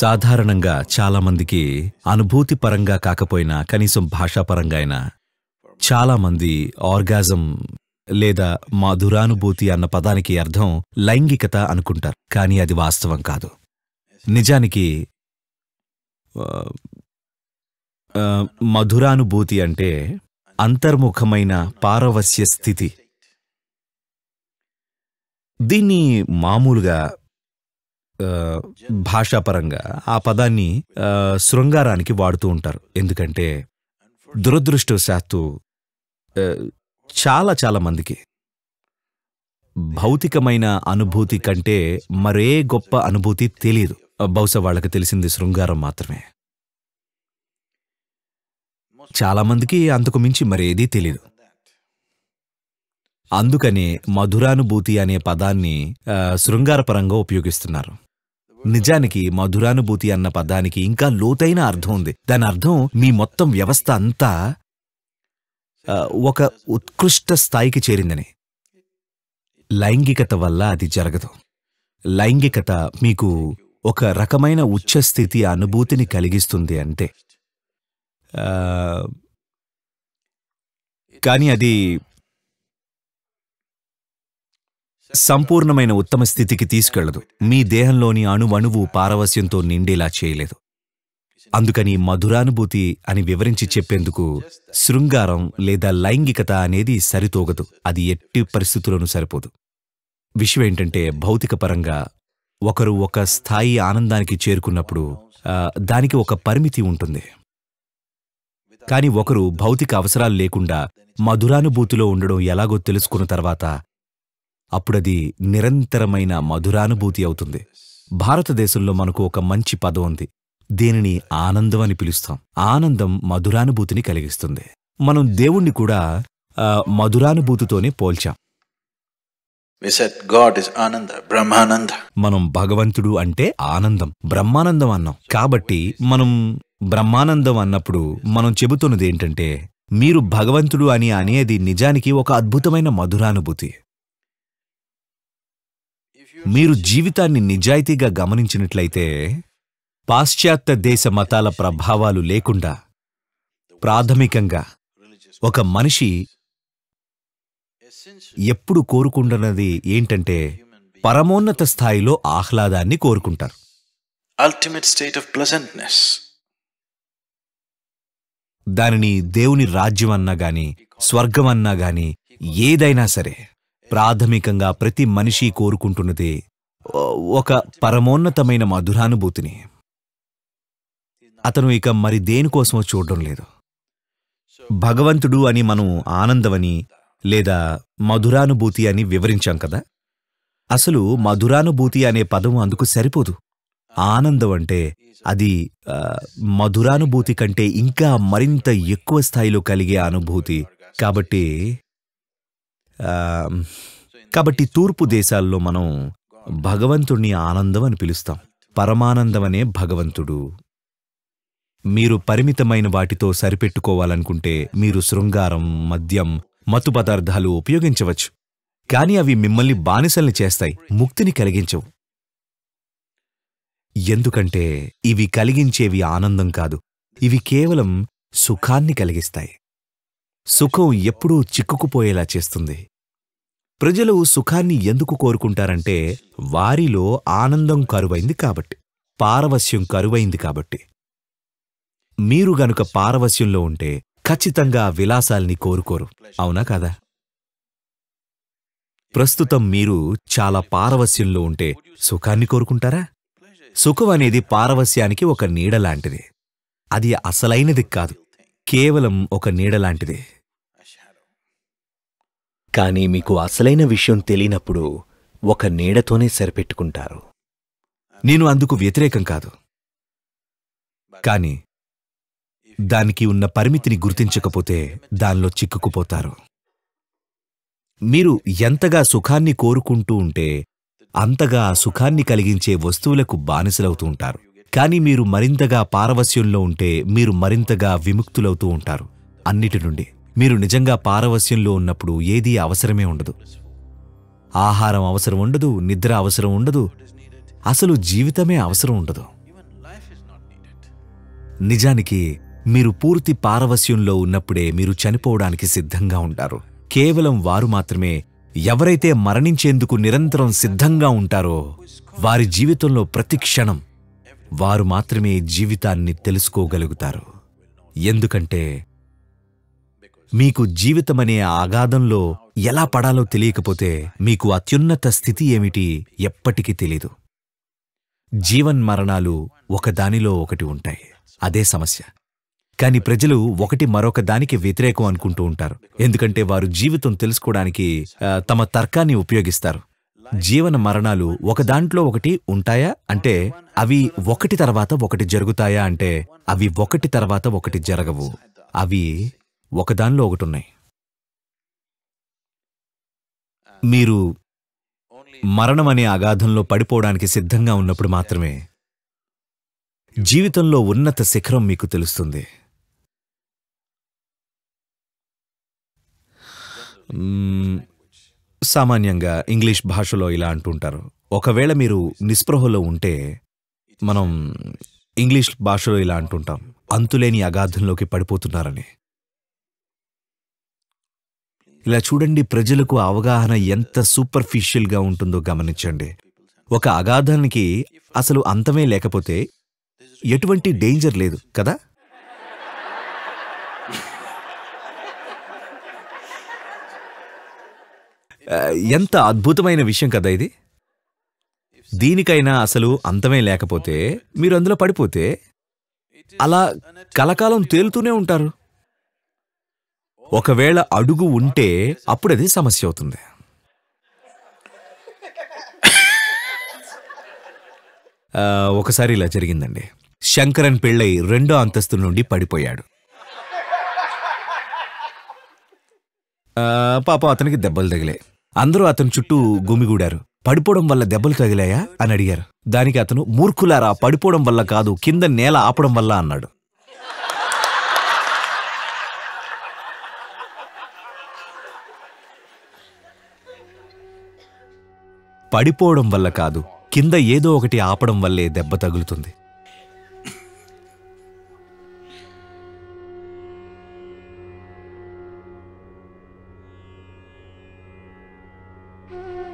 సాధారణంగా చాలామందికి అనుభూతి పరంగా కాకపోయినా కనీసం భాషాపరంగా అయినా చాలామంది ఆర్గాజం లేదా మధురానుభూతి అన్న పదానికి అర్థం లైంగికత అనుకుంటారు కానీ అది వాస్తవం కాదు నిజానికి మధురానుభూతి అంటే అంతర్ముఖమైన పారవస్య స్థితి దీన్ని మామూలుగా భాషాపరంగా ఆ పదాన్ని శృంగారానికి వాడుతూ ఉంటారు ఎందుకంటే దురదృష్టవశాత్తు చాలా చాలా మందికి భౌతికమైన అనుభూతి కంటే మరే గొప్ప అనుభూతి తెలియదు బహుశా వాళ్ళకి తెలిసింది శృంగారం మాత్రమే చాలామందికి అంతకు మించి మరేదీ తెలియదు అందుకనే మధురానుభూతి అనే పదాన్ని శృంగారపరంగా ఉపయోగిస్తున్నారు నిజానికి మధురానుభూతి అన్న పదానికి ఇంకా లోతైన అర్థం ఉంది దాని అర్థం మీ మొత్తం వ్యవస్థ అంతా ఒక ఉత్కృష్ట స్థాయికి చేరిందని లైంగికత వల్ల అది జరగదు లైంగికత మీకు ఒక రకమైన ఉచ్చస్థితి అనుభూతిని కలిగిస్తుంది అంటే కానీ అది సంపూర్ణమైన ఉత్తమ స్థితికి తీసుకెళ్లదు మీ దేహంలోని అణువణువు పారవస్యంతో నిండేలా చేయలేదు అందుకని మధురానుభూతి అని వివరించి చెప్పేందుకు శృంగారం లేదా లైంగికత అనేది సరితోగదు అది ఎట్టి పరిస్థితుల్లోనూ సరిపోదు విషయం ఏంటంటే భౌతికపరంగా ఒకరు ఒక స్థాయి ఆనందానికి చేరుకున్నప్పుడు దానికి ఒక పరిమితి ఉంటుంది కాని ఒకరు భౌతిక అవసరాలు లేకుండా మధురానుభూతిలో ఉండడం ఎలాగో తెలుసుకున్న తర్వాత అప్పుడది నిరంతరమైన మధురానుభూతి అవుతుంది భారతదేశంలో మనకు ఒక మంచి పదం ఉంది దీనిని ఆనందం అని పిలుస్తాం ఆనందం మధురానుభూతిని కలిగిస్తుంది మనం దేవుణ్ణి కూడా మధురానుభూతితోనే పోల్చాం మనం భగవంతుడు అంటే ఆనందం బ్రహ్మానందం అన్నాం కాబట్టి మనం బ్రహ్మానందం అన్నప్పుడు మనం చెబుతున్నది ఏంటంటే మీరు భగవంతుడు అని అనేది నిజానికి ఒక అద్భుతమైన మధురానుభూతి మీరు జీవితాన్ని నిజాయితీగా గమనించినట్లయితే పాశ్చాత్య దేశ మతాల ప్రభావాలు లేకుండా ప్రాథమికంగా ఒక మనిషి ఎప్పుడు కోరుకుంటున్నది ఏంటంటే పరమోన్నత స్థాయిలో ఆహ్లాదాన్ని కోరుకుంటారు అల్టిమేట్ స్టేట్ ఆఫ్ ప్లెజెంట్నెస్ దానిని దేవుని రాజ్యం అన్నా గాని స్వర్గం అన్నా గాని ఏదైనా సరే ప్రాథమికంగా ప్రతి మనిషి కోరుకుంటున్నదే ఒక పరమోన్నతమైన మధురానుభూతిని అతను ఇక మరి దేనికోసమో చూడడం లేదు భగవంతుడు అని మనం ఆనందమని లేదా మధురానుభూతి అని వివరించాం కదా అసలు మధురానుభూతి అనే పదం అందుకు సరిపోదు ఆనందం అంటే అది మధురానుభూతి కంటే ఇంకా మరింత ఎక్కువ స్థాయిలో కలిగే అనుభూతి కాబట్టి కాబట్టి తూర్పు దేశాల్లో మనం భగవంతుణ్ణి ఆనందం అని పిలుస్తాం పరమానందమనే భగవంతుడు మీరు పరిమితమైన వాటితో సరిపెట్టుకోవాలనుకుంటే మీరు శృంగారం మద్యం మత్తు పదార్థాలు ఉపయోగించవచ్చు కానీ అవి మిమ్మల్ని బానిసల్ని చేస్తాయి ముక్తిని కలిగించవు ఎందుకంటే ఇవి కలిగించేవి ఆనందం కాదు ఇవి కేవలం సుఖాన్ని కలిగిస్తాయి సుఖం ఎప్పుడూ చిక్కుకుపోయేలా చేస్తుంది ప్రజలు సుఖాన్ని ఎందుకు కోరుకుంటారంటే వారిలో ఆనందం కరువైంది కాబట్టి పారవస్యం కరువైంది కాబట్టి మీరు గనుక పారవస్యంలో ఉంటే ఖచ్చితంగా విలాసాల్ని కోరుకోరు అవునా కదా ప్రస్తుతం మీరు చాలా పారవస్యంలో ఉంటే సుఖాన్ని కోరుకుంటారా సుఖం అనేది పారవస్యానికి ఒక నీడలాంటిది అది అసలైనది కాదు కేవలం ఒక నీడలాంటిదే కానీ మీకు అసలైన విషయం తెలియనప్పుడు ఒక నీడతోనే సరిపెట్టుకుంటారు నేను అందుకు వ్యతిరేకం కాదు కానీ దానికి ఉన్న పరిమితిని గుర్తించకపోతే దానిలో చిక్కుకుపోతారు మీరు ఎంతగా సుఖాన్ని కోరుకుంటూ ఉంటే అంతగా సుఖాన్ని కలిగించే వస్తువులకు బానిసలవుతూ ఉంటారు కానీ మీరు మరింతగా పారవస్యంలో ఉంటే మీరు మరింతగా విముక్తులవుతూ ఉంటారు అన్నిటి నుండి మీరు నిజంగా పారవస్యంలో ఉన్నప్పుడు ఏదీ అవసరమే ఉండదు ఆహారం అవసరం ఉండదు నిద్ర అవసరం ఉండదు అసలు జీవితమే అవసరం ఉండదు నిజానికి మీరు పూర్తి పారవస్యంలో ఉన్నప్పుడే మీరు చనిపోవడానికి సిద్ధంగా ఉంటారు కేవలం వారు మాత్రమే ఎవరైతే మరణించేందుకు నిరంతరం సిద్ధంగా ఉంటారో వారి జీవితంలో ప్రతి క్షణం వారు మాత్రమే జీవితాన్ని తెలుసుకోగలుగుతారు ఎందుకంటే మీకు జీవితమనే ఆగాధంలో ఎలా పడాలో తెలియకపోతే మీకు అత్యున్నత స్థితి ఏమిటి ఎప్పటికీ తెలీదు మరణాలు ఒకదానిలో ఒకటి ఉంటాయి అదే సమస్య కాని ప్రజలు ఒకటి మరొక దానికి వ్యతిరేకం అనుకుంటూ ఉంటారు ఎందుకంటే వారు జీవితం తెలుసుకోవడానికి తమ తర్కాన్ని ఉపయోగిస్తారు జీవన మరణాలు ఒకదాంట్లో ఒకటి ఉంటాయా అంటే అవి ఒకటి తర్వాత ఒకటి జరుగుతాయా అంటే అవి ఒకటి తర్వాత ఒకటి జరగవు అవి ఒకదానిలో ఒకటి ఉన్నాయి మీరు మరణం అనే అగాధంలో పడిపోవడానికి సిద్ధంగా ఉన్నప్పుడు మాత్రమే జీవితంలో ఉన్నత శిఖరం మీకు తెలుస్తుంది సామాన్యంగా ఇంగ్లీష్ భాషలో ఇలా అంటుంటారు ఒకవేళ మీరు నిస్పృహలో ఉంటే మనం ఇంగ్లీష్ భాషలో ఇలా అంటుంటాం అంతులేని అగాధంలోకి పడిపోతున్నారని ఇలా చూడండి ప్రజలకు అవగాహన ఎంత సూపర్ఫిషియల్గా ఉంటుందో గమనించండి ఒక అగాధానికి అసలు అంతమే లేకపోతే ఎటువంటి డేంజర్ లేదు కదా ఎంత అద్భుతమైన విషయం కదా ఇది దీనికైనా అసలు అంతమే లేకపోతే మీరు అందులో పడిపోతే అలా కలకాలం తేలుతూనే ఉంటారు ఒకవేళ అడుగు ఉంటే అప్పుడది సమస్య అవుతుంది ఒకసారి ఇలా జరిగిందండి శంకరన్ పెళ్ళై రెండో అంతస్తు నుండి పడిపోయాడు పాపం అతనికి దెబ్బలు తగిలాయి అందరూ అతని చుట్టూ గుమిగూడారు పడిపోవడం వల్ల దెబ్బలు తగిలాయా అని అడిగారు దానికి అతను మూర్ఖులారా పడిపోవడం వల్ల కాదు కింద నేల ఆపడం వల్ల అన్నాడు పడిపోవడం వల్ల కాదు కింద ఏదో ఒకటి ఆపడం వల్లే దెబ్బ తగులుతుంది Mm-hmm.